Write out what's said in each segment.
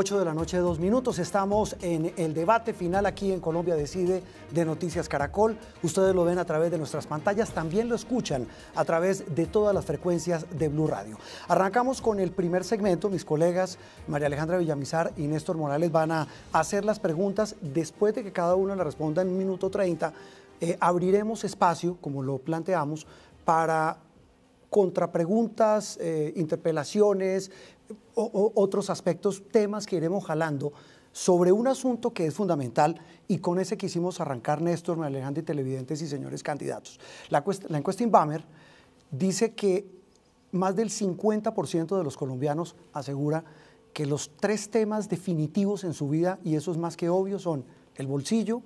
8 de la noche, dos minutos. Estamos en el debate final aquí en Colombia Decide de Noticias Caracol. Ustedes lo ven a través de nuestras pantallas, también lo escuchan a través de todas las frecuencias de Blue Radio. Arrancamos con el primer segmento. Mis colegas María Alejandra Villamizar y Néstor Morales van a hacer las preguntas. Después de que cada uno la responda en un minuto 30, eh, abriremos espacio, como lo planteamos, para contrapreguntas, eh, interpelaciones, otros aspectos, temas que iremos jalando sobre un asunto que es fundamental y con ese quisimos arrancar Néstor, María y televidentes y señores candidatos. La, encuesta, la encuesta Inbamer dice que más del 50% de los colombianos asegura que los tres temas definitivos en su vida, y eso es más que obvio, son el bolsillo,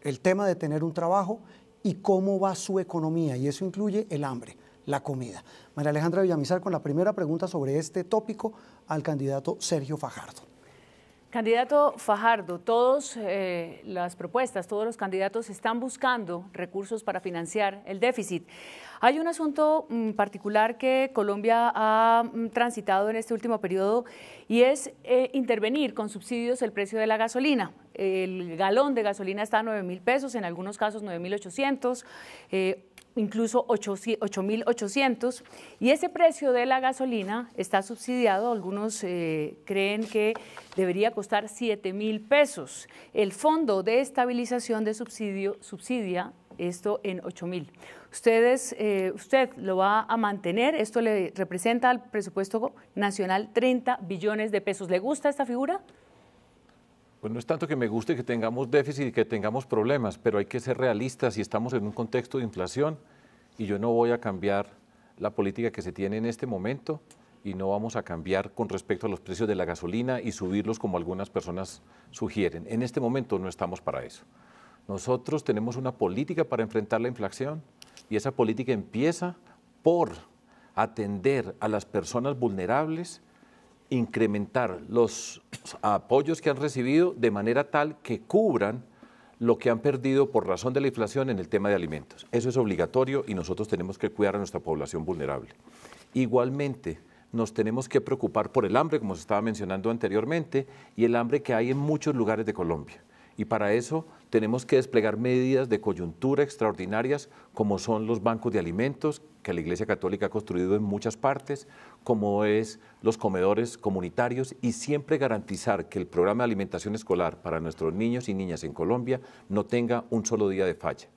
el tema de tener un trabajo y cómo va su economía, y eso incluye el hambre la comida. María Alejandra Villamizar con la primera pregunta sobre este tópico al candidato Sergio Fajardo. Candidato Fajardo, todas eh, las propuestas, todos los candidatos están buscando recursos para financiar el déficit. Hay un asunto mm, particular que Colombia ha mm, transitado en este último periodo y es eh, intervenir con subsidios el precio de la gasolina. El galón de gasolina está a 9 mil pesos, en algunos casos 9 mil 800 incluso 8.800. Y ese precio de la gasolina está subsidiado, algunos eh, creen que debería costar 7.000 pesos. El Fondo de Estabilización de Subsidio subsidia esto en 8.000. Ustedes, eh, usted lo va a mantener, esto le representa al presupuesto nacional 30 billones de pesos. ¿Le gusta esta figura? Pues no es tanto que me guste que tengamos déficit y que tengamos problemas, pero hay que ser realistas y estamos en un contexto de inflación y yo no voy a cambiar la política que se tiene en este momento y no vamos a cambiar con respecto a los precios de la gasolina y subirlos como algunas personas sugieren. En este momento no estamos para eso. Nosotros tenemos una política para enfrentar la inflación y esa política empieza por atender a las personas vulnerables incrementar los apoyos que han recibido de manera tal que cubran lo que han perdido por razón de la inflación en el tema de alimentos. Eso es obligatorio y nosotros tenemos que cuidar a nuestra población vulnerable. Igualmente, nos tenemos que preocupar por el hambre, como se estaba mencionando anteriormente, y el hambre que hay en muchos lugares de Colombia. Y para eso tenemos que desplegar medidas de coyuntura extraordinarias, como son los bancos de alimentos, que la Iglesia Católica ha construido en muchas partes, como es los comedores comunitarios y siempre garantizar que el programa de alimentación escolar para nuestros niños y niñas en Colombia no tenga un solo día de falla.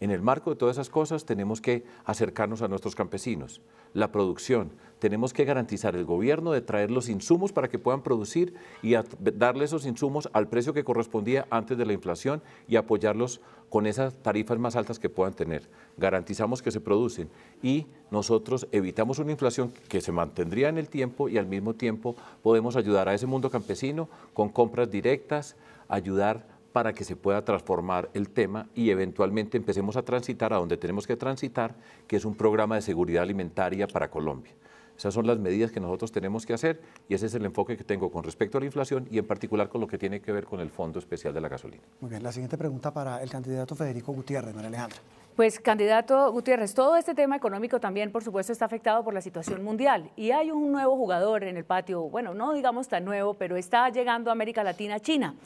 En el marco de todas esas cosas tenemos que acercarnos a nuestros campesinos, la producción, tenemos que garantizar el gobierno de traer los insumos para que puedan producir y darle esos insumos al precio que correspondía antes de la inflación y apoyarlos con esas tarifas más altas que puedan tener. Garantizamos que se producen y nosotros evitamos una inflación que se mantendría en el tiempo y al mismo tiempo podemos ayudar a ese mundo campesino con compras directas, ayudar para que se pueda transformar el tema y eventualmente empecemos a transitar a donde tenemos que transitar, que es un programa de seguridad alimentaria para Colombia. Esas son las medidas que nosotros tenemos que hacer y ese es el enfoque que tengo con respecto a la inflación y en particular con lo que tiene que ver con el Fondo Especial de la Gasolina. Muy bien, la siguiente pregunta para el candidato Federico Gutiérrez, María Alejandra. Pues, candidato Gutiérrez, todo este tema económico también, por supuesto, está afectado por la situación mundial. Y hay un nuevo jugador en el patio, bueno, no digamos tan nuevo, pero está llegando a América Latina, China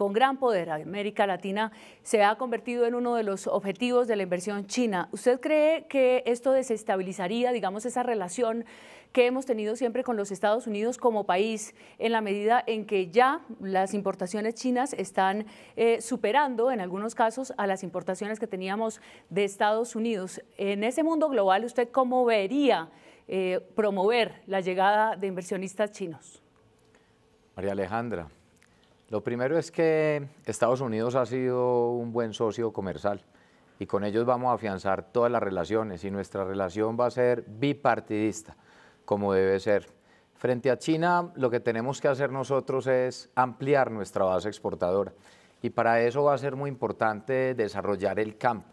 con gran poder, América Latina se ha convertido en uno de los objetivos de la inversión china. ¿Usted cree que esto desestabilizaría, digamos, esa relación que hemos tenido siempre con los Estados Unidos como país en la medida en que ya las importaciones chinas están eh, superando en algunos casos a las importaciones que teníamos de Estados Unidos? En ese mundo global, ¿usted cómo vería eh, promover la llegada de inversionistas chinos? María Alejandra, lo primero es que Estados Unidos ha sido un buen socio comercial y con ellos vamos a afianzar todas las relaciones y nuestra relación va a ser bipartidista, como debe ser. Frente a China, lo que tenemos que hacer nosotros es ampliar nuestra base exportadora y para eso va a ser muy importante desarrollar el campo.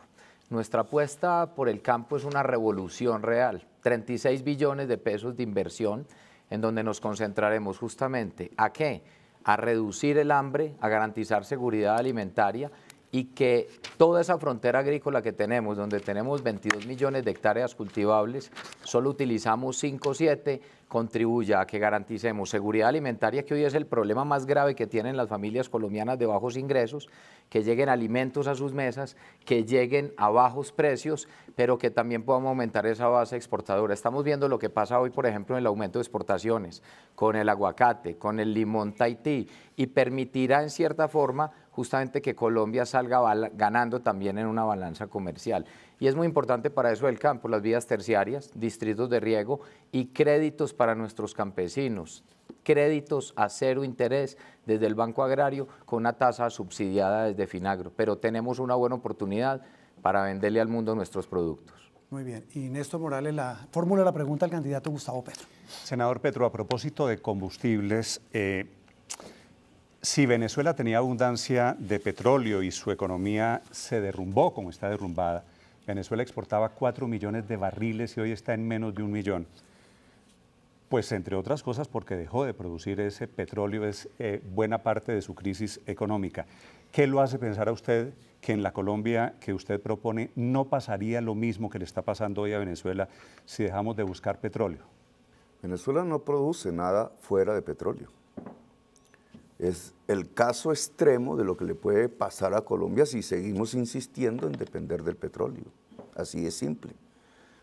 Nuestra apuesta por el campo es una revolución real, 36 billones de pesos de inversión en donde nos concentraremos justamente a qué? a reducir el hambre, a garantizar seguridad alimentaria y que toda esa frontera agrícola que tenemos, donde tenemos 22 millones de hectáreas cultivables, solo utilizamos 5 o 7, contribuya a que garanticemos seguridad alimentaria, que hoy es el problema más grave que tienen las familias colombianas de bajos ingresos, que lleguen alimentos a sus mesas, que lleguen a bajos precios, pero que también podamos aumentar esa base exportadora. Estamos viendo lo que pasa hoy, por ejemplo, en el aumento de exportaciones, con el aguacate, con el limón Tahití, y permitirá en cierta forma justamente que Colombia salga ganando también en una balanza comercial y es muy importante para eso el campo, las vías terciarias, distritos de riego y créditos para nuestros campesinos, créditos a cero interés desde el Banco Agrario con una tasa subsidiada desde Finagro, pero tenemos una buena oportunidad para venderle al mundo nuestros productos. Muy bien. Y Néstor Morales, la fórmula la pregunta al candidato Gustavo Petro. Senador Petro, a propósito de combustibles, eh, si Venezuela tenía abundancia de petróleo y su economía se derrumbó como está derrumbada, Venezuela exportaba 4 millones de barriles y hoy está en menos de un millón. Pues entre otras cosas porque dejó de producir ese petróleo, es eh, buena parte de su crisis económica. ¿Qué lo hace pensar a usted que en la Colombia que usted propone no pasaría lo mismo que le está pasando hoy a Venezuela si dejamos de buscar petróleo? Venezuela no produce nada fuera de petróleo es el caso extremo de lo que le puede pasar a Colombia si seguimos insistiendo en depender del petróleo. Así es simple.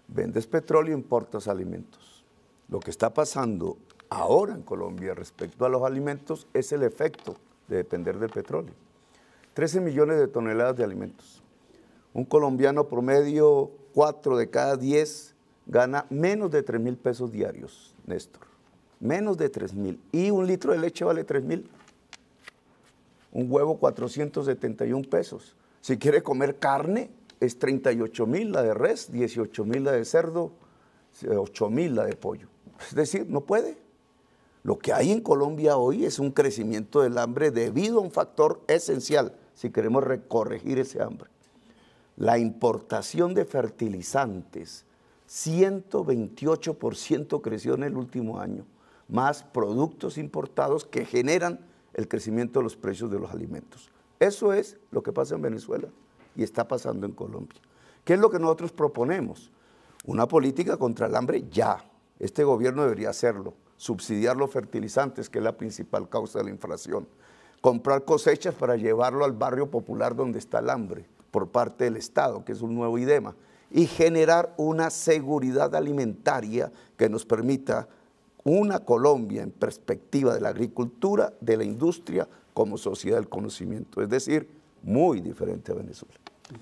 Vendes petróleo, importas alimentos. Lo que está pasando ahora en Colombia respecto a los alimentos es el efecto de depender del petróleo. 13 millones de toneladas de alimentos. Un colombiano promedio, 4 de cada 10, gana menos de 3 mil pesos diarios, Néstor. Menos de 3 mil. Y un litro de leche vale 3 mil un huevo 471 pesos. Si quiere comer carne, es 38 mil la de res, 18 mil la de cerdo, 8 mil la de pollo. Es decir, no puede. Lo que hay en Colombia hoy es un crecimiento del hambre debido a un factor esencial, si queremos recorregir ese hambre. La importación de fertilizantes, 128% creció en el último año, más productos importados que generan el crecimiento de los precios de los alimentos. Eso es lo que pasa en Venezuela y está pasando en Colombia. ¿Qué es lo que nosotros proponemos? Una política contra el hambre ya. Este gobierno debería hacerlo. Subsidiar los fertilizantes, que es la principal causa de la inflación. Comprar cosechas para llevarlo al barrio popular donde está el hambre por parte del Estado, que es un nuevo idema. Y generar una seguridad alimentaria que nos permita una Colombia en perspectiva de la agricultura, de la industria como sociedad del conocimiento, es decir, muy diferente a Venezuela.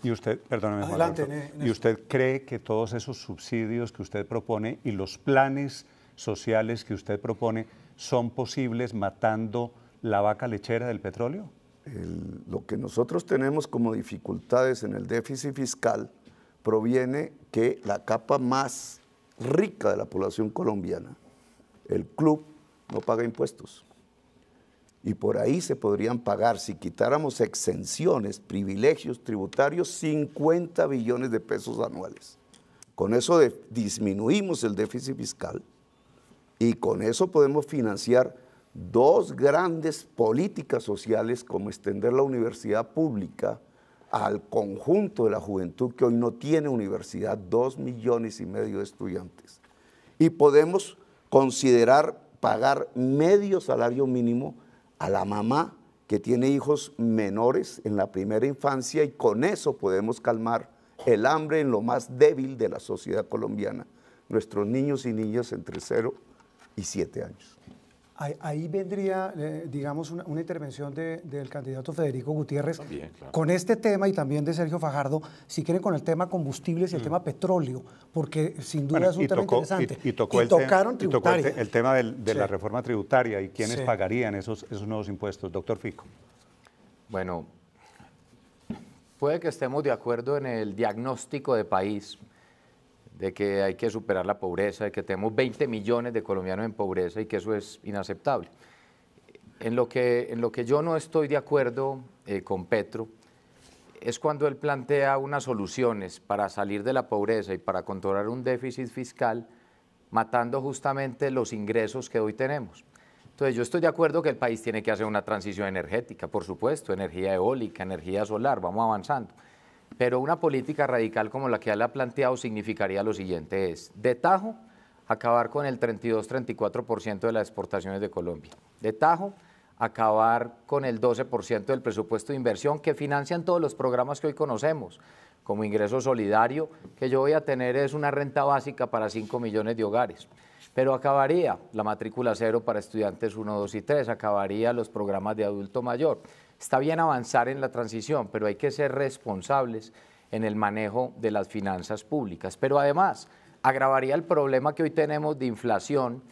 Y usted, perdóneme, ¿y usted cree que todos esos subsidios que usted propone y los planes sociales que usted propone son posibles matando la vaca lechera del petróleo? lo que nosotros tenemos como dificultades en el déficit fiscal proviene que la capa más rica de la población colombiana el club no paga impuestos. Y por ahí se podrían pagar, si quitáramos exenciones, privilegios tributarios, 50 billones de pesos anuales. Con eso disminuimos el déficit fiscal y con eso podemos financiar dos grandes políticas sociales como extender la universidad pública al conjunto de la juventud que hoy no tiene universidad, dos millones y medio de estudiantes. Y podemos considerar pagar medio salario mínimo a la mamá que tiene hijos menores en la primera infancia y con eso podemos calmar el hambre en lo más débil de la sociedad colombiana, nuestros niños y niñas entre 0 y 7 años. Ahí, vendría, eh, digamos, una, intervención del candidato Federico Gutiérrez ah, con este tema y también de Sergio Fajardo, si quieren, con el tema combustibles y el mm. tema petróleo, porque sin duda es un tema interesante. Y, tocó y el tocaron el, tema de la reforma tributaria y quiénes pagarían esos, esos nuevos impuestos. Doctor Fico. Bueno, puede que estemos de acuerdo en el diagnóstico de país, de que hay que superar la pobreza, de que tenemos 20 millones de colombianos en pobreza y que eso es inaceptable. En lo que, en lo que yo no estoy de acuerdo eh, con Petro es cuando él plantea unas soluciones para salir de la pobreza y para controlar un déficit fiscal, matando justamente los ingresos que hoy tenemos. Entonces yo estoy de acuerdo que el país tiene que hacer una transición energética, por supuesto, energía eólica, energía solar, vamos avanzando pero una política radical como la que él ha planteado significaría lo siguiente, es de tajo acabar con el 32-34% de las exportaciones de Colombia. De tajo acabar con el 12% del presupuesto de inversión que financian todos los programas que hoy conocemos, como ingreso solidario, que yo voy a tener es una renta básica para 5 millones de hogares. Pero acabaría la matrícula cero para estudiantes 1, 2 y 3, acabaría los programas de adulto mayor. Está bien avanzar en la transición, pero hay que ser responsables en el manejo de las finanzas públicas. Pero además, agravaría el problema que hoy tenemos de inflación,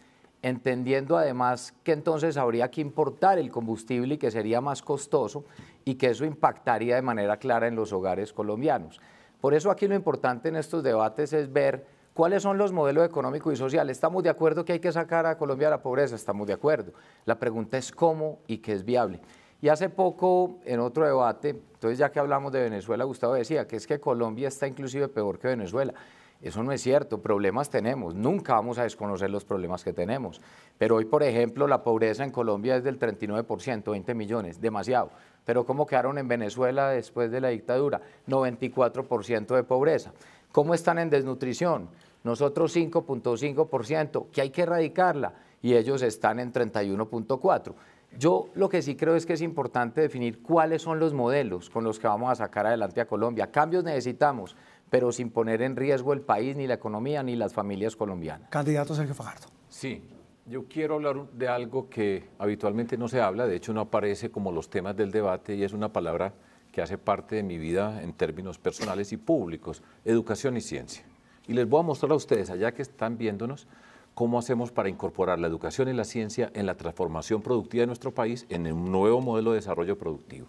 entendiendo además que entonces habría que importar el combustible y que sería más costoso y que eso impactaría de manera clara en los hogares colombianos. Por eso aquí lo importante en estos debates es ver cuáles son los modelos económicos y sociales. Estamos de acuerdo que hay que sacar a Colombia de la pobreza, estamos de acuerdo. La pregunta es cómo y qué es viable. Y hace poco, en otro debate, entonces ya que hablamos de Venezuela, Gustavo decía que es que Colombia está inclusive peor que Venezuela. Eso no es cierto, problemas tenemos, nunca vamos a desconocer los problemas que tenemos. Pero hoy, por ejemplo, la pobreza en Colombia es del 39%, 20 millones, demasiado. Pero ¿cómo quedaron en Venezuela después de la dictadura? 94% de pobreza. ¿Cómo están en desnutrición? Nosotros 5.5%, que hay que erradicarla, y ellos están en 31.4%. Yo lo que sí creo es que es importante definir cuáles son los modelos con los que vamos a sacar adelante a Colombia. Cambios necesitamos, pero sin poner en riesgo el país, ni la economía, ni las familias colombianas. Candidato Sergio Fajardo. Sí, yo quiero hablar de algo que habitualmente no se habla, de hecho no aparece como los temas del debate y es una palabra que hace parte de mi vida en términos personales y públicos, educación y ciencia. Y les voy a mostrar a ustedes, allá que están viéndonos, cómo hacemos para incorporar la educación y la ciencia en la transformación productiva de nuestro país, en un nuevo modelo de desarrollo productivo.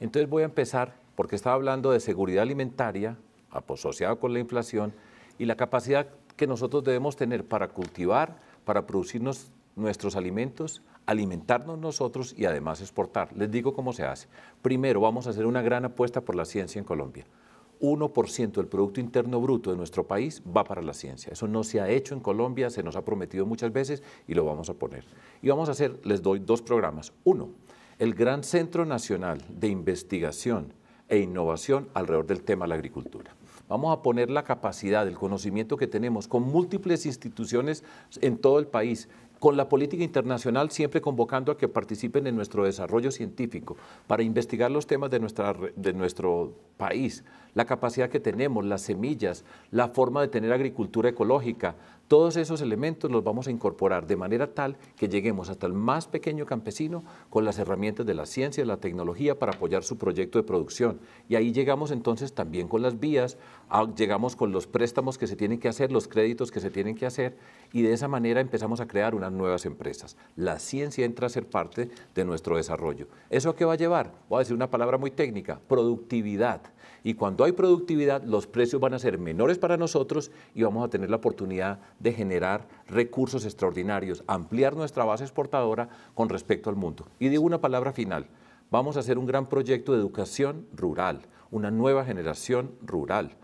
Entonces voy a empezar, porque estaba hablando de seguridad alimentaria, asociada con la inflación, y la capacidad que nosotros debemos tener para cultivar, para producirnos nuestros alimentos, alimentarnos nosotros y además exportar. Les digo cómo se hace. Primero, vamos a hacer una gran apuesta por la ciencia en Colombia. 1% del Producto Interno Bruto de nuestro país va para la ciencia. Eso no se ha hecho en Colombia, se nos ha prometido muchas veces y lo vamos a poner. Y vamos a hacer, les doy dos programas. Uno, el Gran Centro Nacional de Investigación e Innovación alrededor del tema de la agricultura. Vamos a poner la capacidad, el conocimiento que tenemos con múltiples instituciones en todo el país, con la política internacional siempre convocando a que participen en nuestro desarrollo científico para investigar los temas de, de nuestro país, la capacidad que tenemos, las semillas, la forma de tener agricultura ecológica, todos esos elementos los vamos a incorporar de manera tal que lleguemos hasta el más pequeño campesino con las herramientas de la ciencia, y la tecnología para apoyar su proyecto de producción. Y ahí llegamos entonces también con las vías, llegamos con los préstamos que se tienen que hacer, los créditos que se tienen que hacer y de esa manera empezamos a crear unas nuevas empresas. La ciencia entra a ser parte de nuestro desarrollo. ¿Eso a qué va a llevar? Voy a decir una palabra muy técnica, productividad y cuando hay productividad, los precios van a ser menores para nosotros y vamos a tener la oportunidad de generar recursos extraordinarios, ampliar nuestra base exportadora con respecto al mundo. Y digo una palabra final. Vamos a hacer un gran proyecto de educación rural, una nueva generación rural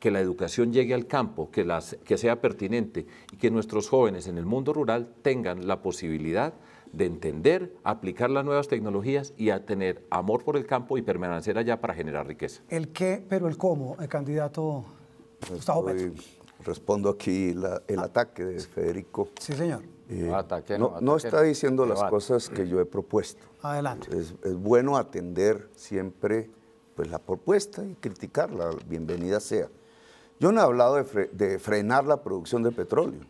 que la educación llegue al campo, que, sea pertinente y que nuestros jóvenes en el mundo rural tengan la posibilidad de entender, aplicar las nuevas tecnologías y a tener amor por el campo y permanecer allá para generar riqueza. El qué, pero el cómo, el candidato pues Gustavo Petro. Respondo aquí el ah. ataque de Federico. Sí, señor. Eh, no, está diciendo las cosas que yo he propuesto. Adelante. Es, bueno atender siempre pues, la propuesta y criticarla, bienvenida sea. Yo no he hablado de, de frenar la producción de petróleo.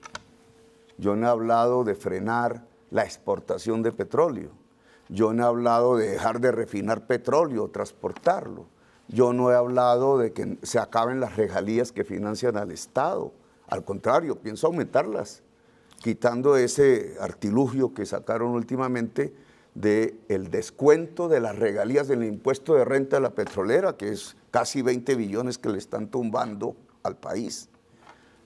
Yo no he hablado de frenar la exportación de petróleo. Yo no he hablado de dejar de refinar petróleo, o transportarlo. Yo no he hablado de que se acaben las regalías que financian al Estado. Al contrario, pienso aumentarlas, quitando ese artilugio que sacaron últimamente del el descuento de las regalías del impuesto de renta de la petrolera, que es casi 20 billones que le están tumbando al país.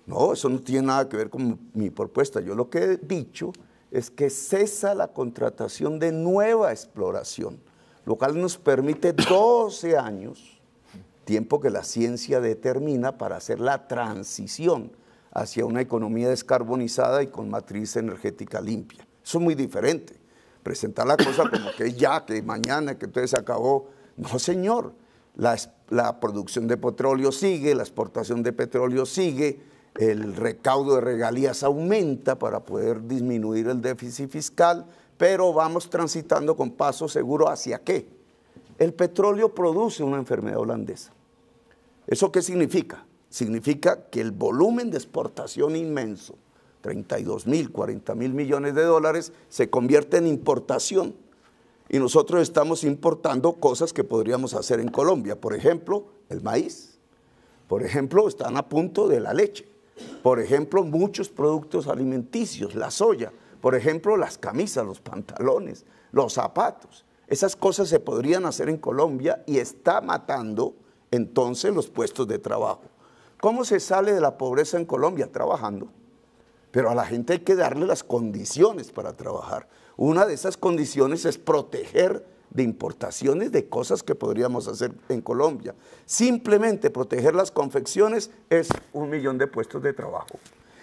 No, eso no tiene nada que ver con mi propuesta. Yo lo que he dicho es que cesa la contratación de nueva exploración, lo cual nos permite 12 años, tiempo que la ciencia determina para hacer la transición hacia una economía descarbonizada y con matriz energética limpia. Eso es muy diferente. Presentar la cosa como que ya, que mañana, que entonces se acabó. No, señor. La, la producción de petróleo sigue, la exportación de petróleo sigue, el recaudo de regalías aumenta para poder disminuir el déficit fiscal, pero vamos transitando con paso seguro hacia qué. El petróleo produce una enfermedad holandesa. ¿Eso qué significa? Significa que el volumen de exportación inmenso, 32 mil, 40 mil millones de dólares, se convierte en importación. Y nosotros estamos importando cosas que podríamos hacer en Colombia. Por ejemplo, el maíz. Por ejemplo, están a punto de la leche. Por ejemplo, muchos productos alimenticios, la soya, por ejemplo, las camisas, los pantalones, los zapatos. Esas cosas se podrían hacer en Colombia y está matando entonces los puestos de trabajo. ¿Cómo se sale de la pobreza en Colombia? Trabajando. Pero a la gente hay que darle las condiciones para trabajar. Una de esas condiciones es proteger de importaciones de cosas que podríamos hacer en Colombia. Simplemente proteger las confecciones es un millón de puestos de trabajo.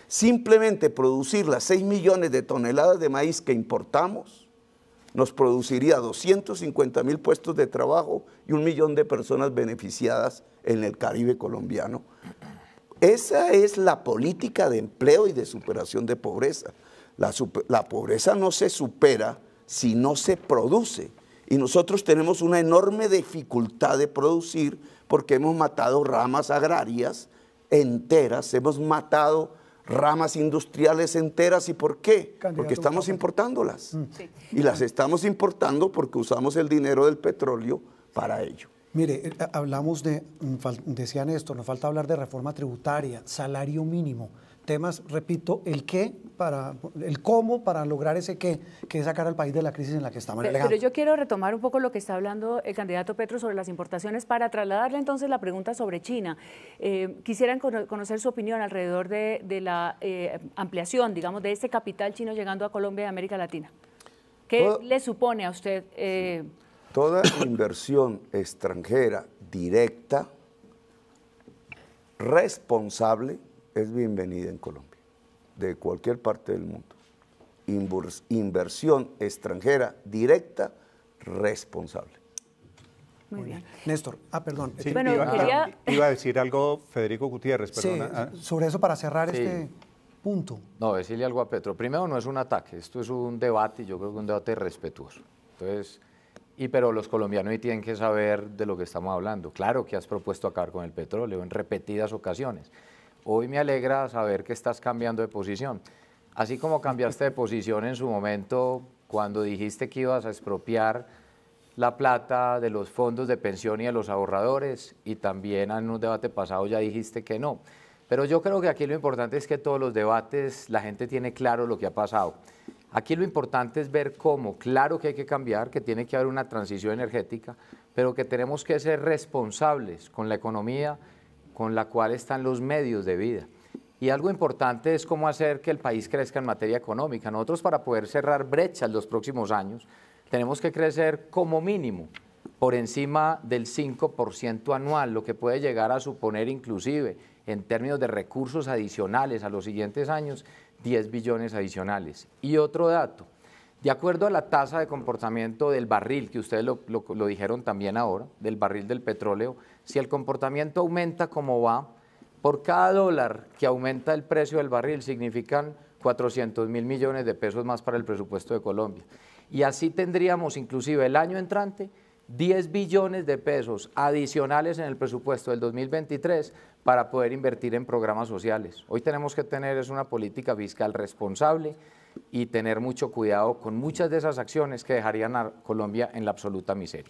Simplemente producir las 6 millones de toneladas de maíz que importamos nos produciría 250 mil puestos de trabajo y un millón de personas beneficiadas en el Caribe colombiano. Esa es la política de empleo y de superación de pobreza. La, la pobreza no se supera si no se produce y nosotros tenemos una enorme dificultad de producir porque hemos matado ramas agrarias enteras, hemos matado ramas industriales enteras. ¿Y por qué? porque estamos importándolas. Mm. Y las estamos importando porque usamos el dinero del petróleo para ello. Mire, eh, hablamos de, mm, decían esto, nos falta hablar de reforma tributaria, salario mínimo temas, repito, el qué para el cómo para lograr ese qué, que es sacar al país de la crisis en la que estamos. Pero, pero yo quiero retomar un poco lo que está hablando el candidato Petro sobre las importaciones para trasladarle entonces la pregunta sobre China. Eh, quisieran conocer su opinión alrededor de, la eh, ampliación, digamos, de este capital chino llegando a Colombia y América Latina. ¿Qué le supone a usted? Eh, Toda inversión extranjera directa, responsable, es bienvenida en Colombia, de cualquier parte del mundo. Inversión extranjera directa, responsable. Muy bien. Néstor, ah, perdón. Ah, iba, a decir algo Federico Gutiérrez, perdón. Ah. sobre eso para cerrar este punto. No, decirle algo a Petro. Primero, no es un ataque, esto es un debate y yo creo que un debate respetuoso. Entonces, y pero los colombianos hoy tienen que saber de lo que estamos hablando. Claro que has propuesto acabar con el petróleo en repetidas ocasiones hoy me alegra saber que estás cambiando de posición. Así como cambiaste de posición en su momento cuando dijiste que ibas a expropiar la plata de los fondos de pensión y de los ahorradores, y también en un debate pasado ya dijiste que no. Pero yo creo que aquí lo importante es que todos los debates la gente tiene claro lo que ha pasado. Aquí lo importante es ver cómo, claro que hay que cambiar, que tiene que haber una transición energética, pero que tenemos que ser responsables con la economía con la cual están los medios de vida. Y algo importante es cómo hacer que el país crezca en materia económica. Nosotros para poder cerrar brechas los próximos años tenemos que crecer como mínimo por encima del 5% anual, lo que puede llegar a suponer inclusive en términos de recursos adicionales a los siguientes años, 10 billones adicionales. Y otro dato, de acuerdo a la tasa de comportamiento del barril, que ustedes lo, dijeron también ahora, del barril del petróleo, si el comportamiento aumenta como va, por cada dólar que aumenta el precio del barril significan 400 mil millones de pesos más para el presupuesto de Colombia. Y así tendríamos inclusive el año entrante 10 billones de pesos adicionales en el presupuesto del 2023 para poder invertir en programas sociales. Hoy tenemos que tener es una política fiscal responsable y tener mucho cuidado con muchas de esas acciones que dejarían a Colombia en la absoluta miseria.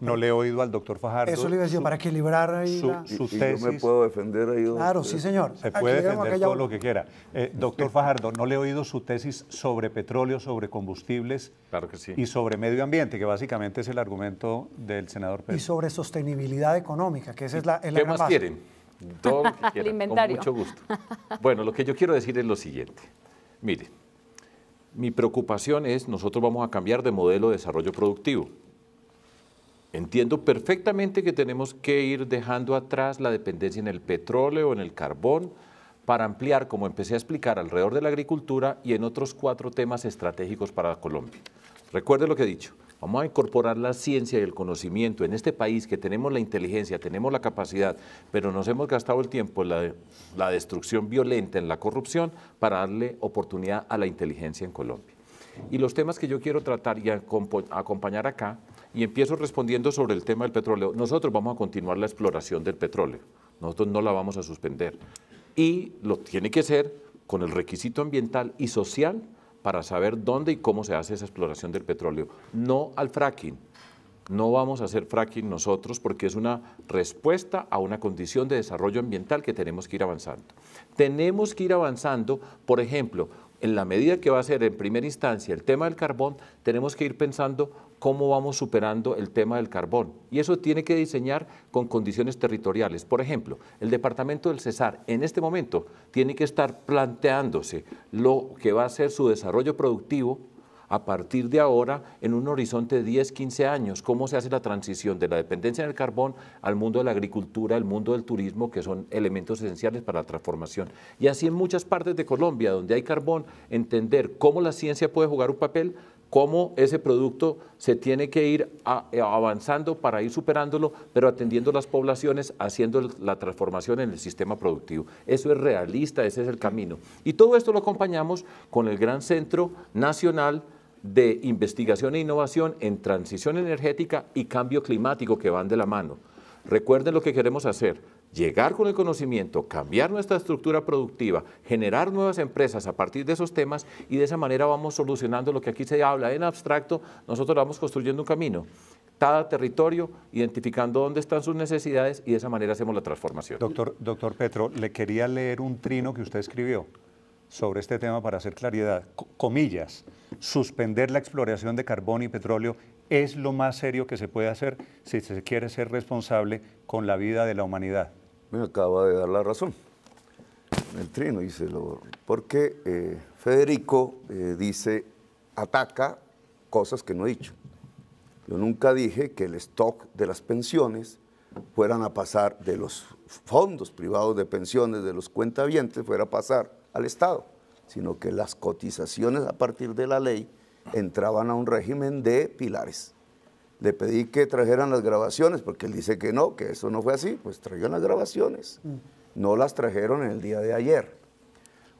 no, le he oído al doctor Fajardo. Eso le iba a decir, para equilibrar ahí su, tesis. yo me puedo defender ahí. Claro, sí, señor. Se ah, puede defender todo lo que quiera. Eh, doctor Fajardo, no le he oído su tesis sobre petróleo, sobre combustibles y sobre medio ambiente, que básicamente es el argumento del senador Pérez. Y sobre sostenibilidad económica, que esa es la, ¿Qué más quieren? Todo con mucho gusto. Bueno, lo que yo quiero decir es lo siguiente. Mire mi preocupación es, nosotros vamos a cambiar de modelo de desarrollo productivo. Entiendo perfectamente que tenemos que ir dejando atrás la dependencia en el petróleo, en el carbón, para ampliar, como empecé a explicar, alrededor de la agricultura y en otros cuatro temas estratégicos para Colombia. Recuerde lo que he dicho, Vamos a incorporar la ciencia y el conocimiento en este país que tenemos la inteligencia, tenemos la capacidad, pero nos hemos gastado el tiempo en la, destrucción violenta, en la corrupción, para darle oportunidad a la inteligencia en Colombia. Y los temas que yo quiero tratar y acompañar acá, y empiezo respondiendo sobre el tema del petróleo. Nosotros vamos a continuar la exploración del petróleo, nosotros no la vamos a suspender. Y lo tiene que ser con el requisito ambiental y social para saber dónde y cómo se hace esa exploración del petróleo. No al fracking. No vamos a hacer fracking nosotros porque es una respuesta a una condición de desarrollo ambiental que tenemos que ir avanzando. Tenemos que ir avanzando, por ejemplo, en la medida que va a ser en primera instancia el tema del carbón, tenemos que ir pensando cómo vamos superando el tema del carbón. Y eso tiene que diseñar con condiciones territoriales. Por ejemplo, el departamento del Cesar en este momento tiene que estar planteándose lo que va a ser su desarrollo productivo a partir de ahora en un horizonte de 10, 15 años, cómo se hace la transición de la dependencia del carbón al mundo de la agricultura, al mundo del turismo, que son elementos esenciales para la transformación. Y así en muchas partes de Colombia donde hay carbón, entender cómo la ciencia puede jugar un papel, cómo ese producto se tiene que ir eh, avanzando para ir superándolo, pero atendiendo las poblaciones, haciendo la transformación en el sistema productivo. Eso es realista, ese es el camino. Y todo esto lo acompañamos con el gran Centro Nacional de Investigación e Innovación en Transición Energética y Cambio Climático, que van de la mano. Recuerden lo que queremos hacer, llegar con el conocimiento, cambiar nuestra estructura productiva, generar nuevas empresas a partir de esos temas y de esa manera vamos solucionando lo que aquí se habla en abstracto, nosotros vamos construyendo un camino cada territorio, identificando dónde están sus necesidades y de esa manera hacemos la transformación. Doctor, doctor Petro, le quería leer un trino que usted escribió sobre este tema para hacer claridad. comillas, suspender la exploración de carbón y petróleo es lo más serio que se puede hacer si se quiere ser responsable con la vida de la humanidad me acaba de dar la razón. El trino dice, lo, porque eh, Federico eh, dice, ataca cosas que no he dicho. Yo nunca dije que el stock de las pensiones fueran a pasar de los fondos privados de pensiones de los cuentavientes, fuera a pasar al Estado, sino que las cotizaciones a partir de la ley entraban a un régimen de pilares le pedí que trajeran las grabaciones, porque él dice que no, que eso no fue así, pues trajeron las grabaciones. Mm. No las trajeron en el día de ayer.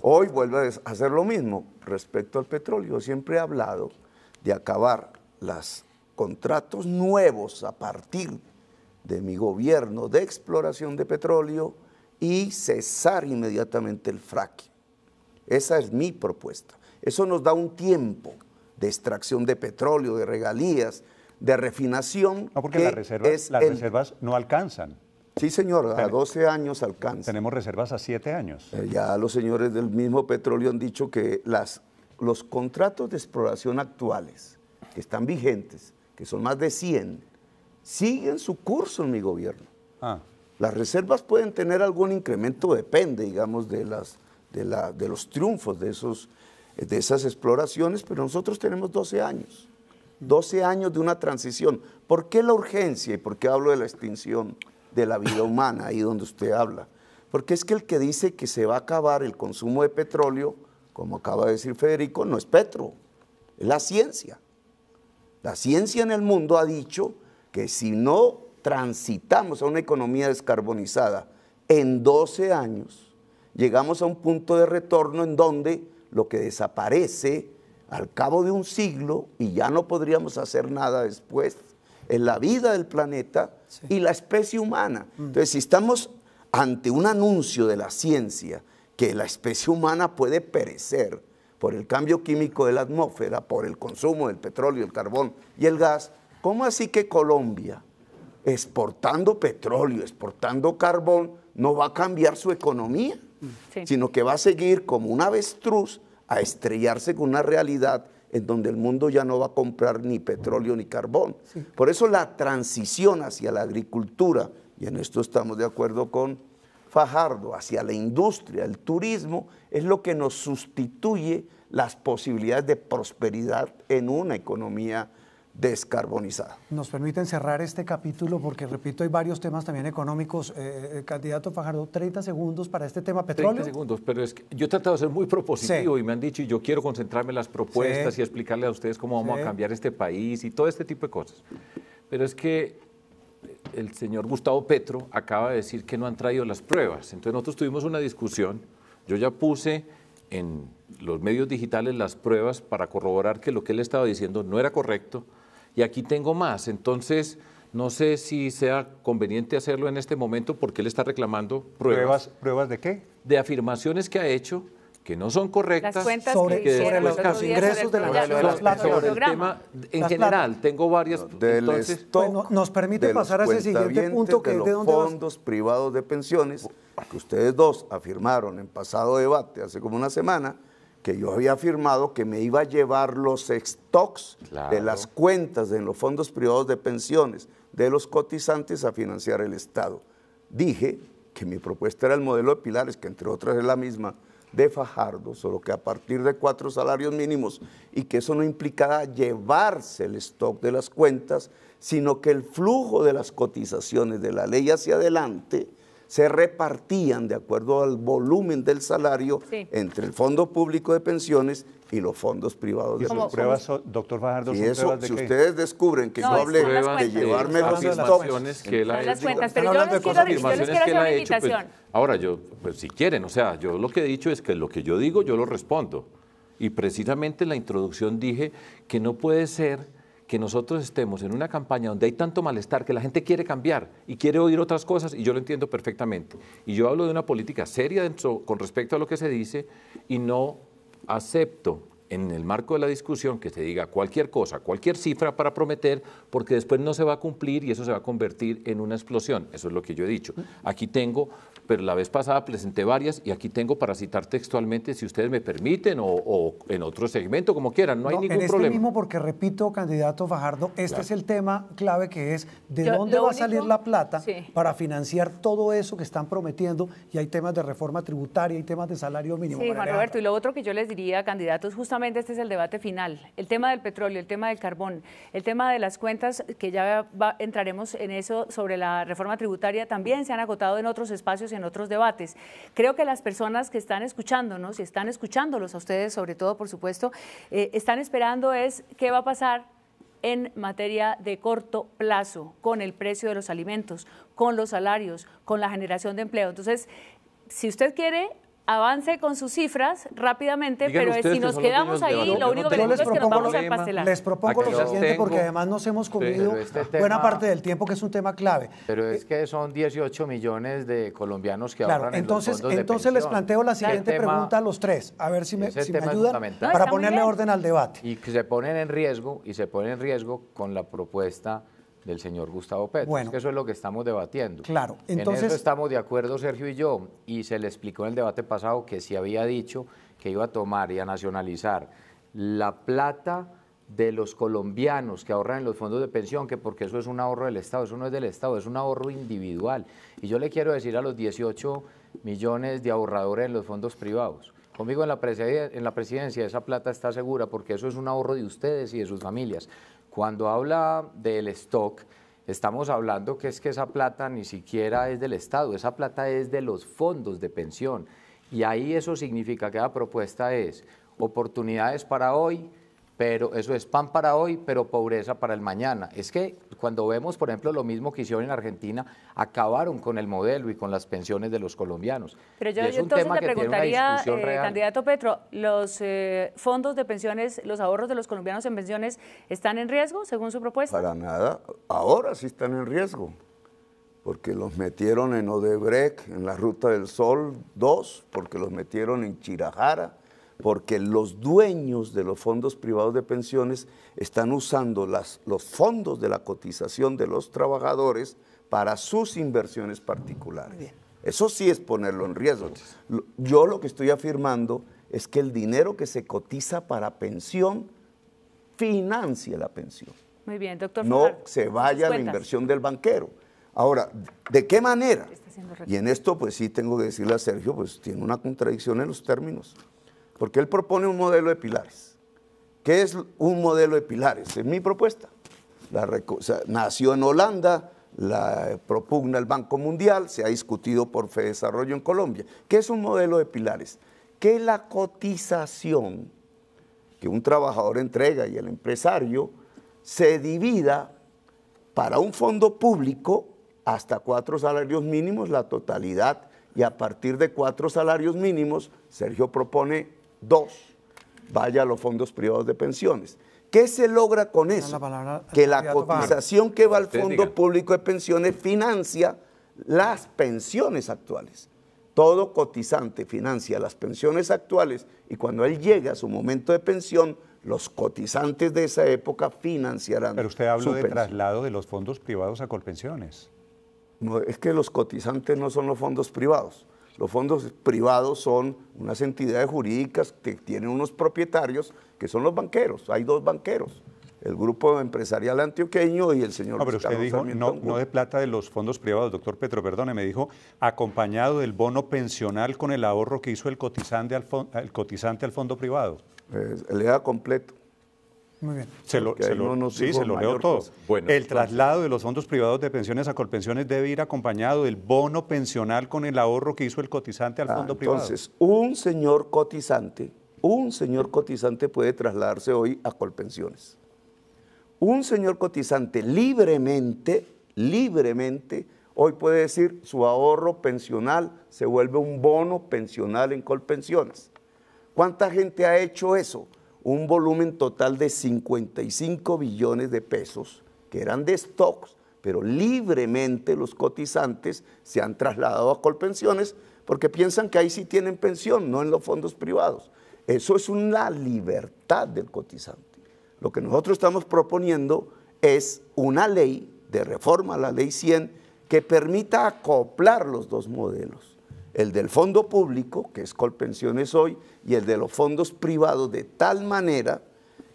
Hoy vuelve a hacer lo mismo respecto al petróleo. Yo siempre he hablado de acabar los contratos nuevos a partir de mi gobierno de exploración de petróleo y cesar inmediatamente el fracking. Esa es mi propuesta. Eso nos da un tiempo de extracción de petróleo, de regalías, de refinación. No, porque las, reservas, las reservas no alcanzan. Sí, señor, a 12 años alcanza. Tenemos reservas a 7 años. Eh, ya los señores del mismo petróleo han dicho que las, los contratos de exploración actuales, que están vigentes, que son más de 100, siguen su curso en mi gobierno. Ah. Las reservas pueden tener algún incremento, depende, digamos, de, las, de, los triunfos de, esos, de esas exploraciones, pero nosotros tenemos 12 años. 12 años de una transición. ¿Por qué la urgencia y por qué hablo de la extinción de la vida humana, ahí donde usted habla? Porque es que el que dice que se va a acabar el consumo de petróleo, como acaba de decir Federico, no es Petro, es la ciencia. La ciencia en el mundo ha dicho que si no transitamos a una economía descarbonizada en 12 años, llegamos a un punto de retorno en donde lo que desaparece al cabo de un siglo, y ya no podríamos hacer nada después, en la vida del planeta y la especie humana. Mm. Entonces, si estamos ante un anuncio de la ciencia que la especie humana puede perecer por el cambio químico de la atmósfera, por el consumo del petróleo, el carbón y el gas, ¿cómo así que Colombia, exportando petróleo, exportando carbón, no va a cambiar su economía? Mm. Sino que va a seguir como un avestruz a estrellarse con una realidad en donde el mundo ya no va a comprar ni petróleo ni carbón. Por eso la transición hacia la agricultura, y en esto estamos de acuerdo con Fajardo, hacia la industria, el turismo, es lo que nos sustituye las posibilidades de prosperidad en una economía descarbonizada. Nos permiten cerrar este capítulo porque, repito, hay varios temas también económicos. Eh, eh, candidato Fajardo, 30 segundos para este tema petróleo. 30 segundos, pero es que yo he tratado de ser muy propositivo y me han dicho, y yo quiero concentrarme en las propuestas y explicarle a ustedes cómo vamos a cambiar este país y todo este tipo de cosas. Pero es que el señor Gustavo Petro acaba de decir que no han traído las pruebas. Entonces nosotros tuvimos una discusión, yo ya puse en los medios digitales las pruebas para corroborar que lo que él estaba diciendo no era correcto, y aquí tengo más. Entonces, no sé si sea conveniente hacerlo en este momento porque él está reclamando pruebas. ¿Pruebas, de qué? De afirmaciones que ha hecho que no son correctas sobre, que los, ingresos de la sobre en general tengo varias entonces, nos permite pasar a ese siguiente punto de fondos privados de pensiones que ustedes dos afirmaron en pasado debate hace como una semana que yo había afirmado que me iba a llevar los stocks de las cuentas de los fondos privados de pensiones de los cotizantes a financiar el Estado. Dije que mi propuesta era el modelo de pilares, que entre otras es la misma de Fajardo, solo que a partir de cuatro salarios mínimos, y que eso no implicaba llevarse el stock de las cuentas, sino que el flujo de las cotizaciones de la ley hacia adelante se repartían de acuerdo al volumen del salario entre el Fondo Público de Pensiones y los fondos privados de pensiones. pruebas, doctor si, eso, de si ustedes descubren que yo hablé de llevarme los afirmaciones que él ha hecho. Pues, ahora, yo, pues, si quieren, o sea, yo lo que he dicho es que lo que yo digo, yo lo respondo. Y precisamente en la introducción dije que no puede ser que nosotros estemos en una campaña donde hay tanto malestar que la gente quiere cambiar y quiere oír otras cosas y yo lo entiendo perfectamente. Y yo hablo de una política seria dentro, con respecto a lo que se dice y no acepto en el marco de la discusión que se diga cualquier cosa, cualquier cifra para prometer, porque después no se va a cumplir y eso se va a convertir en una explosión. Eso es lo que yo he dicho. Aquí tengo pero la vez pasada presenté varias y aquí tengo para citar textualmente, si ustedes me permiten, o, en otro segmento, como quieran, no, hay no, en este mismo, porque repito, candidato Fajardo, este es el tema clave que es de dónde va a salir la plata para financiar todo eso que están prometiendo y hay temas de reforma tributaria, hay temas de salario mínimo. Sí, Juan Roberto, y lo otro que yo les diría, candidatos, justamente este es el debate final, el tema del petróleo, el tema del carbón, el tema de las cuentas, que ya entraremos en eso sobre la reforma tributaria, también se han agotado en otros espacios, en en otros debates. Creo que las personas que están escuchándonos y están escuchándolos a ustedes, sobre todo, por supuesto, eh, están esperando es qué va a pasar en materia de corto plazo con el precio de los alimentos, con los salarios, con la generación de empleo. Entonces, si usted quiere avance con sus cifras rápidamente, pero si nos quedamos ahí, lo único que les, es que nos vamos a empastelar. Les propongo lo siguiente, porque además nos hemos comido este buena parte del tiempo, que es un tema clave. Pero es eh, que son 18 millones de colombianos que claro, entonces, Entonces les planteo la siguiente pregunta a los tres, a ver si me, si me ayudan para ponerle orden al debate. Y que se ponen en riesgo, y se ponen en riesgo con la propuesta del señor Gustavo Petro. que eso es lo que estamos debatiendo. Claro, entonces. En eso estamos de acuerdo Sergio y yo, y se le explicó en el debate pasado que si había dicho que iba a tomar y a nacionalizar la plata de los colombianos que ahorran en los fondos de pensión, que porque eso es un ahorro del Estado, eso no es del Estado, es un ahorro individual. Y yo le quiero decir a los 18 millones de ahorradores en los fondos privados, conmigo en la, en la presidencia esa plata está segura porque eso es un ahorro de ustedes y de sus familias. Cuando habla del stock, estamos hablando que es que esa plata ni siquiera es del Estado, esa plata es de los fondos de pensión. Y ahí eso significa que la propuesta es oportunidades para hoy, pero eso es pan para hoy, pero pobreza para el mañana. Es que cuando vemos, por ejemplo, lo mismo que hicieron en Argentina, acabaron con el modelo y con las pensiones de los colombianos. Pero yo, entonces le preguntaría, eh, candidato Petro, ¿los eh, fondos de pensiones, los ahorros de los colombianos en pensiones están en riesgo según su propuesta? Para nada, ahora sí están en riesgo, porque los metieron en Odebrecht, en la Ruta del Sol 2, porque los metieron en Chirajara porque los dueños de los fondos privados de pensiones están usando los fondos de la cotización de los trabajadores para sus inversiones particulares. Eso sí es ponerlo en riesgo. Yo lo que estoy afirmando es que el dinero que se cotiza para pensión financia la pensión. Muy bien, doctor. No se vaya la inversión del banquero. Ahora, ¿de qué manera? Y en esto, pues sí, tengo que decirle a Sergio, pues tiene una contradicción en los términos. Porque él propone un modelo de pilares. ¿Qué es un modelo de pilares? Es mi propuesta. nació en Holanda, la propugna el Banco Mundial, se ha discutido por Fe Desarrollo en Colombia. ¿Qué es un modelo de pilares? Que la cotización que un trabajador entrega y el empresario se divida para un fondo público hasta cuatro salarios mínimos la totalidad y a partir de cuatro salarios mínimos, Sergio propone Dos, vaya a los fondos privados de pensiones. ¿Qué se logra con eso? que la cotización que va al Fondo Público de Pensiones financia las pensiones actuales. Todo cotizante financia las pensiones actuales y cuando él llega a su momento de pensión, los cotizantes de esa época financiarán. Pero usted habla de traslado de los fondos privados a Colpensiones. No, es que los cotizantes no son los fondos privados. Los fondos privados son unas entidades jurídicas que tienen unos propietarios que son los banqueros. Hay dos banqueros, el grupo empresarial antioqueño y el señor... No, pero usted dijo, no, de plata de los fondos privados, doctor Petro, perdone, me dijo, acompañado del bono pensional con el ahorro que hizo el cotizante al, el cotizante al fondo privado. le da completo. Muy bien. Se lo, sí, se lo leo todo. Bueno, el traslado de los fondos privados de pensiones a Colpensiones debe ir acompañado del bono pensional con el ahorro que hizo el cotizante al ah, fondo privado. Entonces, un señor cotizante, un señor cotizante puede trasladarse hoy a Colpensiones. Un señor cotizante libremente, libremente, hoy puede decir su ahorro pensional se vuelve un bono pensional en Colpensiones. ¿Cuánta gente ha hecho eso? un volumen total de 55 billones de pesos, que eran de stocks, pero libremente los cotizantes se han trasladado a Colpensiones porque piensan que ahí sí tienen pensión, no en los fondos privados. Eso es una libertad del cotizante. Lo que nosotros estamos proponiendo es una ley de reforma la ley 100 que permita acoplar los dos modelos el del fondo público, que es Colpensiones hoy, y el de los fondos privados, de tal manera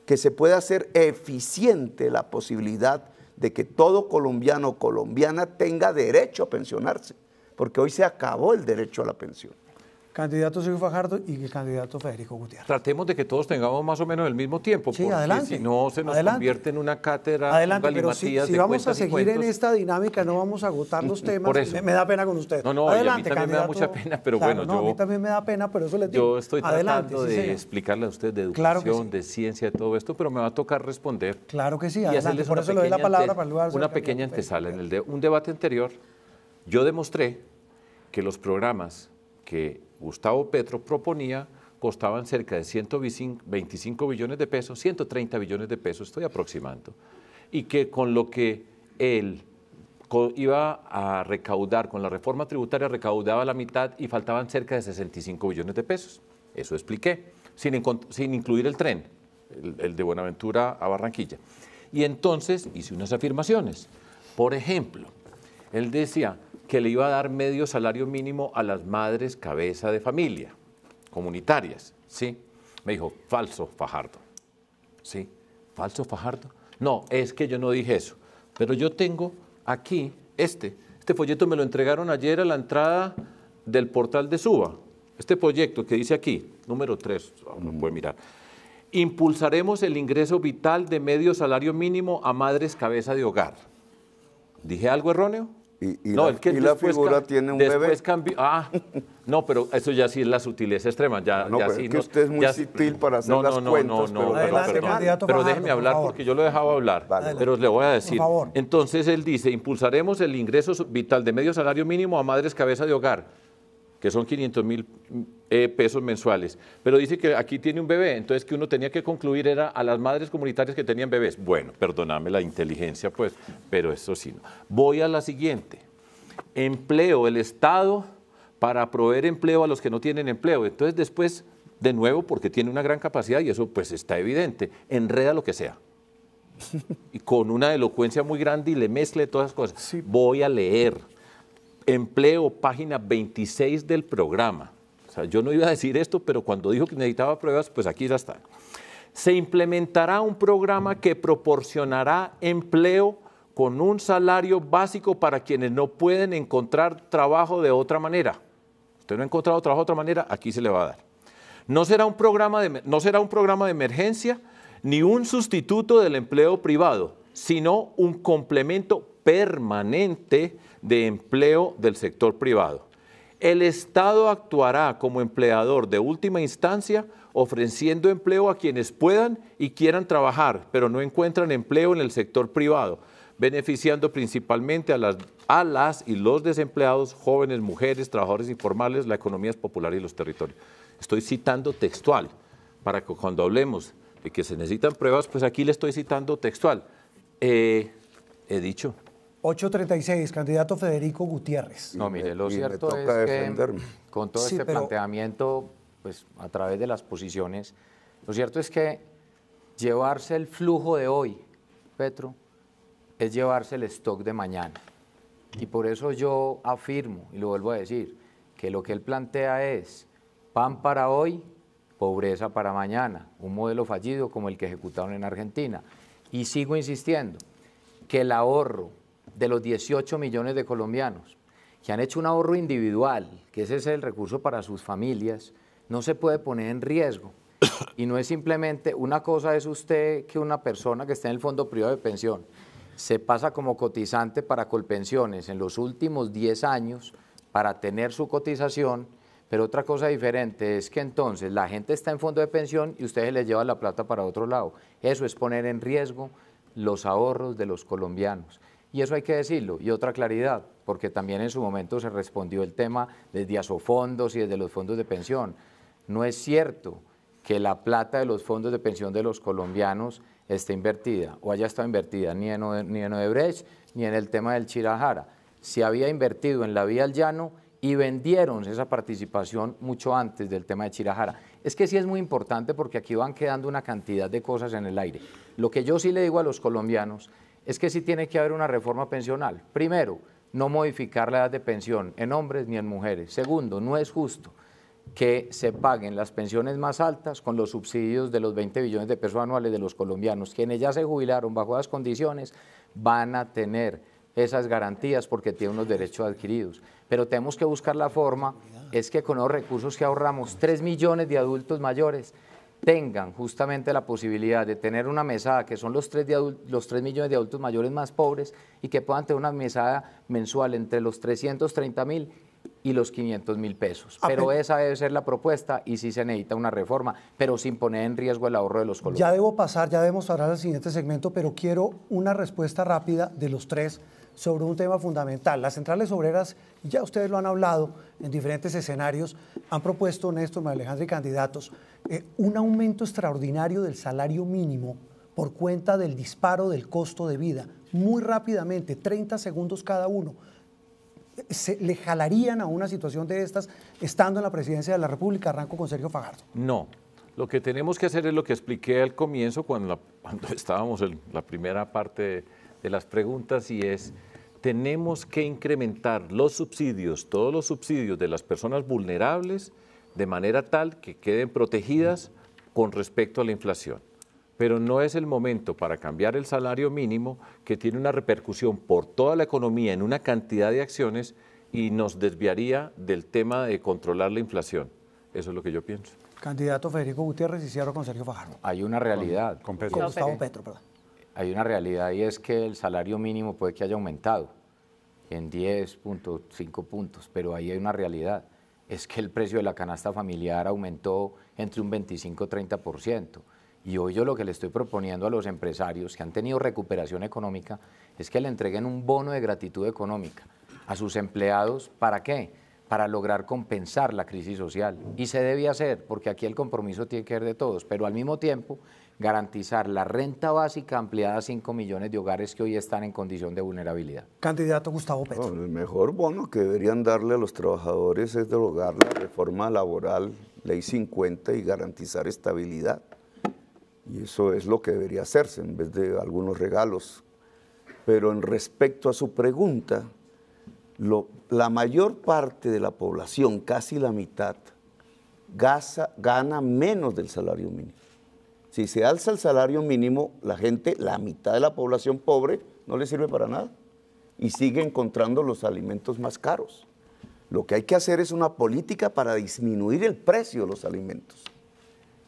que se pueda hacer eficiente la posibilidad de que todo colombiano o colombiana tenga derecho a pensionarse, porque hoy se acabó el derecho a la pensión candidato Sergio Fajardo y el candidato Federico Gutiérrez. Tratemos de que todos tengamos más o menos el mismo tiempo, porque si no se nos convierte en una cátedra adelante, pero si, vamos a seguir en esta dinámica no vamos a agotar los mm, mm, temas. Me, da pena con usted. No, no, adelante, a mí también me da mucha pena, pero bueno, yo... a mí también me da pena, pero eso le digo. Yo estoy tratando de explicarle a usted de educación, de ciencia, de todo esto, pero me va a tocar responder. Claro que sí, adelante. por eso le doy la palabra ante, para lugar Una pequeña pues, antesala. En el de, un debate anterior, yo demostré que los programas que Gustavo Petro proponía costaban cerca de 125 billones de pesos, 130 billones de pesos, estoy aproximando, y que con lo que él iba a recaudar con la reforma tributaria, recaudaba la mitad y faltaban cerca de 65 billones de pesos. Eso expliqué, sin, incluir el tren, el, el de Buenaventura a Barranquilla. Y entonces hice unas afirmaciones. Por ejemplo, él decía, que le iba a dar medio salario mínimo a las madres cabeza de familia, comunitarias, ¿sí? Me dijo, falso Fajardo, ¿sí? Falso Fajardo. No, es que yo no dije eso, pero yo tengo aquí este. Este folleto me lo entregaron ayer a la entrada del portal de Suba. Este proyecto que dice aquí, número 3, voy ah, mm. mirar. Impulsaremos el ingreso vital de medio salario mínimo a madres cabeza de hogar. ¿Dije algo erróneo? Y, la, figura tiene un bebé. ah, no, pero eso ya sí es la sutileza extrema. Ya, no, es que usted es muy sutil para hacer no, las no, No, no, pero, déjeme hablar porque yo lo he dejado hablar. Pero Pero le voy a decir. Entonces él dice, impulsaremos el ingreso vital de medio salario mínimo a madres cabeza de hogar que son 500 mil eh, pesos mensuales. Pero dice que aquí tiene un bebé, entonces que uno tenía que concluir era a las madres comunitarias que tenían bebés. Bueno, perdóname la inteligencia, pues, pero eso sí. Voy a la siguiente. Empleo, el Estado para proveer empleo a los que no tienen empleo. Entonces después, de nuevo, porque tiene una gran capacidad y eso pues está evidente, enreda lo que sea. Y con una elocuencia muy grande y le mezcle todas las cosas. Voy a leer empleo, página 26 del programa. O sea, yo no iba a decir esto, pero cuando dijo que necesitaba pruebas, pues aquí ya está. Se implementará un programa que proporcionará empleo con un salario básico para quienes no pueden encontrar trabajo de otra manera. Usted no ha encontrado trabajo de otra manera, aquí se le va a dar. No será un programa de, no será un programa de emergencia ni un sustituto del empleo privado, sino un complemento permanente de empleo del sector privado. El Estado actuará como empleador de última instancia ofreciendo empleo a quienes puedan y quieran trabajar, pero no encuentran empleo en el sector privado, beneficiando principalmente a las, y los desempleados, jóvenes, mujeres, trabajadores informales, la economía popular y los territorios. Estoy citando textual, para que cuando hablemos de que se necesitan pruebas, pues aquí le estoy citando textual. Eh, he dicho. 836, candidato Federico Gutiérrez. No, mire, lo cierto es que con todo este planteamiento, pues a través de las posiciones, lo cierto es que llevarse el flujo de hoy, Petro, es llevarse el stock de mañana. Y por eso yo afirmo, y lo vuelvo a decir, que lo que él plantea es pan para hoy, pobreza para mañana, un modelo fallido como el que ejecutaron en Argentina. Y sigo insistiendo que el ahorro, de los 18 millones de colombianos que han hecho un ahorro individual, que ese es el recurso para sus familias, no se puede poner en riesgo. Y no es simplemente una cosa es usted que una persona que está en el fondo privado de pensión se pasa como cotizante para Colpensiones en los últimos 10 años para tener su cotización, pero otra cosa diferente es que entonces la gente está en fondo de pensión y usted le lleva la plata para otro lado. Eso es poner en riesgo los ahorros de los colombianos. Y eso hay que decirlo. Y otra claridad, porque también en su momento se respondió el tema desde asofondos y desde los fondos de pensión. No es cierto que la plata de los fondos de pensión de los colombianos esté invertida o haya estado invertida ni en, ni en Odebrecht ni en el tema del Chirajara. Se había invertido en la vía al llano y vendieron esa participación mucho antes del tema de Chirajara. Es que sí es muy importante porque aquí van quedando una cantidad de cosas en el aire. Lo que yo sí le digo a los colombianos es que sí tiene que haber una reforma pensional. Primero, no modificar la edad de pensión en hombres ni en mujeres. Segundo, no es justo que se paguen las pensiones más altas con los subsidios de los 20 billones de pesos anuales de los colombianos. Quienes ya se jubilaron bajo las condiciones van a tener esas garantías porque tienen los derechos adquiridos. Pero tenemos que buscar la forma, es que con los recursos que ahorramos, 3 millones de adultos mayores tengan justamente la posibilidad de tener una mesada, que son los tres los 3 millones de adultos mayores más pobres, y que puedan tener una mesada mensual entre los 330 mil y los 500 mil pesos. Ah, pero esa debe ser la propuesta y sí se necesita una reforma, pero sin poner en riesgo el ahorro de los colombianos. Ya debo pasar, ya debemos hablar al siguiente segmento, pero quiero una respuesta rápida de los tres sobre un tema fundamental. Las centrales obreras, ya ustedes lo han hablado en diferentes escenarios, han propuesto, Néstor, María Alejandra y candidatos, eh, un aumento extraordinario del salario mínimo por cuenta del disparo del costo de vida, muy rápidamente, 30 segundos cada uno. Se, ¿Le jalarían a una situación de estas estando en la presidencia de la República? Arranco con Sergio Fajardo. No, lo que tenemos que hacer es lo que expliqué al comienzo cuando estábamos en la primera parte de las preguntas y es, tenemos que incrementar los subsidios, todos los subsidios de las personas vulnerables, de manera tal que queden protegidas con respecto a la inflación. Pero no es el momento para cambiar el salario mínimo, que tiene una repercusión por toda la economía en una cantidad de acciones y nos desviaría del tema de controlar la inflación. Eso es lo que yo pienso. Candidato Federico Gutiérrez y cierro con Sergio Fajardo. Hay una realidad. Con, Gustavo Petro, perdón hay una realidad y es que el salario mínimo puede que haya aumentado en 10.5 puntos, pero ahí hay una realidad, es que el precio de la canasta familiar aumentó entre un 25 y 30%. Y hoy yo lo que le estoy proponiendo a los empresarios que han tenido recuperación económica es que le entreguen un bono de gratitud económica a sus empleados. ¿Para qué? Para lograr compensar la crisis social. Y se debía hacer, porque aquí el compromiso tiene que ser de todos, pero al mismo tiempo garantizar la renta básica ampliada a 5 millones de hogares que hoy están en condición de vulnerabilidad. Candidato Gustavo Petro. el mejor bono que deberían darle a los trabajadores es derogar la reforma laboral, ley 50, y garantizar estabilidad. Y eso es lo que debería hacerse en vez de algunos regalos. Pero en respecto a su pregunta, la mayor parte de la población, casi la mitad, gana menos del salario mínimo. Si se alza el salario mínimo, la gente, la mitad de la población pobre, no le sirve para nada y sigue encontrando los alimentos más caros. Lo que hay que hacer es una política para disminuir el precio de los alimentos.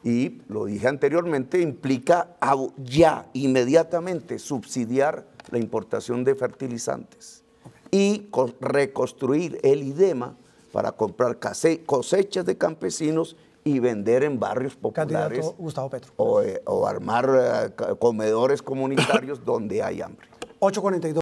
Y lo dije anteriormente, implica ya, inmediatamente, subsidiar la importación de fertilizantes y reconstruir el IDEMA para comprar cosechas de campesinos y vender en barrios populares. Candidato Gustavo Petro. O, eh, armar eh, comedores comunitarios donde hay hambre. 842.